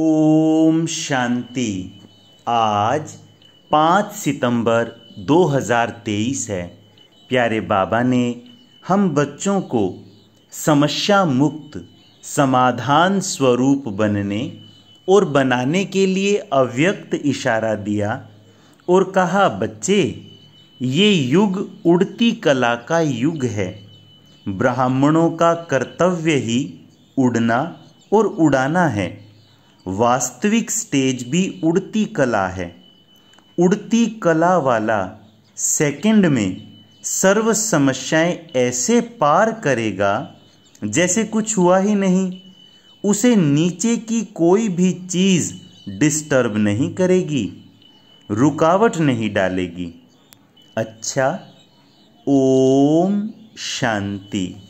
ओम शांति आज पाँच सितंबर 2023 है प्यारे बाबा ने हम बच्चों को समस्या मुक्त समाधान स्वरूप बनने और बनाने के लिए अव्यक्त इशारा दिया और कहा बच्चे ये युग उड़ती कला का युग है ब्राह्मणों का कर्तव्य ही उड़ना और उड़ाना है वास्तविक स्टेज भी उड़ती कला है उड़ती कला वाला सेकंड में सर्व समस्याएं ऐसे पार करेगा जैसे कुछ हुआ ही नहीं उसे नीचे की कोई भी चीज़ डिस्टर्ब नहीं करेगी रुकावट नहीं डालेगी अच्छा ओम शांति